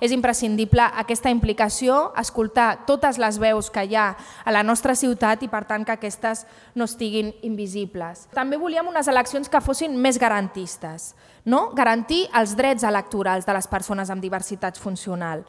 és imprescindible aquesta implicació, escoltar totes les veus que hi ha a la nostra ciutat i, per tant, que aquestes no estiguin invisibles. També volíem unes eleccions que fossin més garantistes, no? garantir els drets electorals de les persones amb diversitat funcional.